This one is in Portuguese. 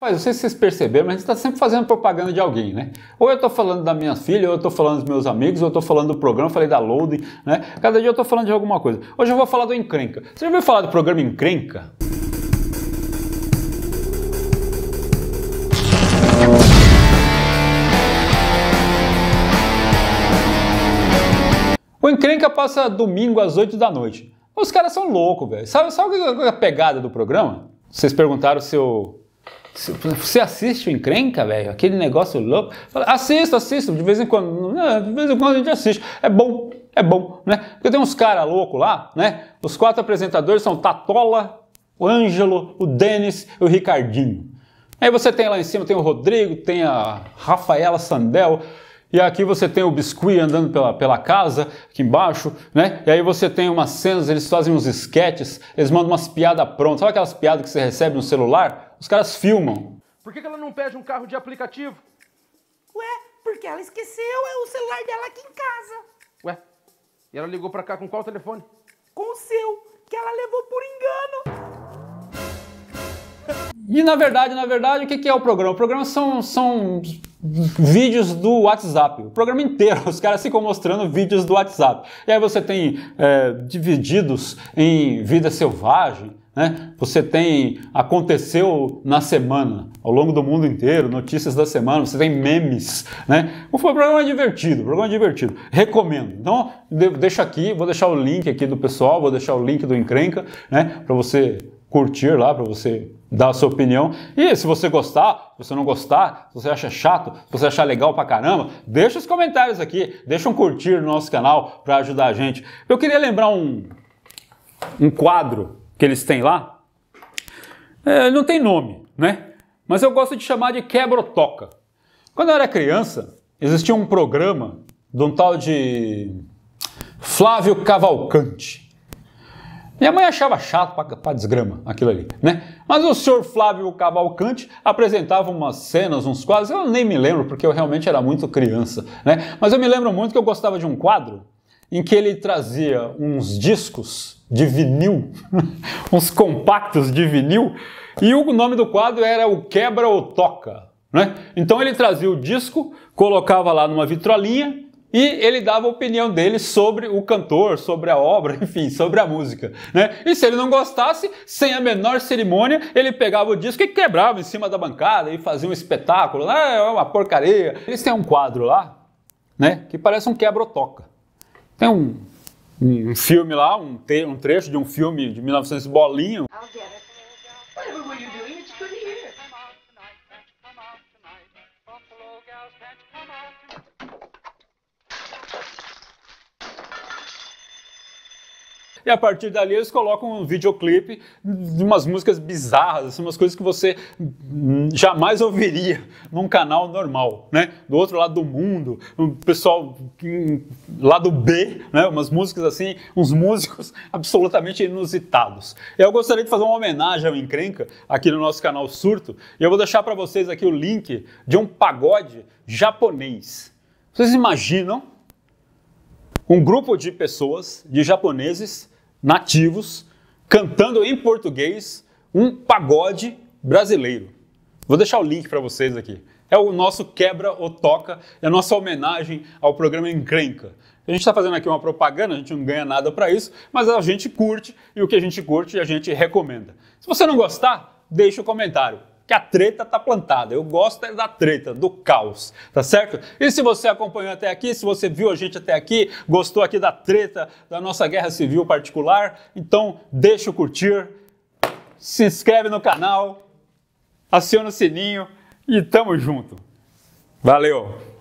Mas não sei se vocês perceberam, mas a gente está sempre fazendo propaganda de alguém, né? Ou eu estou falando da minha filha, ou eu estou falando dos meus amigos, ou eu estou falando do programa, falei da loading, né? Cada dia eu estou falando de alguma coisa. Hoje eu vou falar do Encrenca. Você já ouviu falar do programa Encrenca? O Encrenca passa domingo às 8 da noite. Os caras são loucos, velho. Sabe, sabe é a pegada do programa? Vocês perguntaram se eu você assiste o encrenca, velho? Aquele negócio louco. Fala, assisto, assisto, de vez em quando. Né, de vez em quando a gente assiste. É bom, é bom, né? Porque tem uns caras loucos lá, né? Os quatro apresentadores são o Tatola, o Ângelo, o Denis e o Ricardinho. Aí você tem lá em cima, tem o Rodrigo, tem a Rafaela Sandel, e aqui você tem o biscuit andando pela, pela casa, aqui embaixo, né? E aí você tem umas cenas, eles fazem uns esquetes, eles mandam umas piadas prontas. Sabe aquelas piadas que você recebe no celular? Os caras filmam. Por que, ela não pede um carro de aplicativo? Ué, porque ela esqueceu é o celular dela aqui em casa. Ué, e ela ligou pra cá com qual telefone? Com o seu, que ela levou por engano. E na verdade, na verdade, o que é o programa? O programa são, são vídeos do WhatsApp. O programa inteiro, os caras ficam mostrando vídeos do WhatsApp. E aí você tem é, divididos em vida selvagem, né? Você tem aconteceu na semana, ao longo do mundo inteiro, notícias da semana, você tem memes, né? O programa divertido, programa é divertido. Recomendo. Então, deixa aqui, vou deixar o link aqui do pessoal, vou deixar o link do Encrenca, né? Para você curtir lá, para você dar a sua opinião. E se você gostar, se você não gostar, se você acha chato, se você achar legal pra caramba, deixa os comentários aqui, deixa um curtir no nosso canal para ajudar a gente. Eu queria lembrar um, um quadro que eles têm lá. É, não tem nome, né? Mas eu gosto de chamar de quebra toca Quando eu era criança, existia um programa de um tal de Flávio Cavalcante. Minha mãe achava chato pra, desgrama aquilo ali, né? Mas o senhor Flávio Cavalcante apresentava umas cenas, uns quadros, eu nem me lembro, porque eu realmente era muito criança, né? Mas eu me lembro muito que eu gostava de um quadro em que ele trazia uns discos de vinil, uns compactos de vinil, e o nome do quadro era O Quebra ou Toca, né? Então ele trazia o disco, colocava lá numa vitrolinha, e ele dava a opinião dele sobre o cantor, sobre a obra, enfim, sobre a música. Né? E se ele não gostasse, sem a menor cerimônia, ele pegava o disco e quebrava em cima da bancada e fazia um espetáculo. Né? é uma porcaria. Eles têm um quadro lá, né? Que parece um quebra-toca. Tem um, um filme lá, um, te, um trecho de um filme de 1900 bolinho. e a partir dali eles colocam um videoclipe de umas músicas bizarras, assim, umas coisas que você jamais ouviria num canal normal, né? Do outro lado do mundo, o pessoal lá do B, né? Umas músicas assim, uns músicos absolutamente inusitados. Eu gostaria de fazer uma homenagem ao Encrenca aqui no nosso canal Surto, e eu vou deixar para vocês aqui o link de um pagode japonês. Vocês imaginam um grupo de pessoas, de japoneses, nativos cantando em português um pagode brasileiro. Vou deixar o link para vocês aqui. É o nosso quebra ou toca, é a nossa homenagem ao programa Encrenca. A gente está fazendo aqui uma propaganda, a gente não ganha nada para isso, mas a gente curte e o que a gente curte a gente recomenda. Se você não gostar, deixa o um comentário que a treta tá plantada. Eu gosto é da treta, do caos, tá certo? E se você acompanhou até aqui, se você viu a gente até aqui, gostou aqui da treta da nossa guerra civil particular, então deixa o curtir, se inscreve no canal, aciona o sininho e tamo junto. Valeu!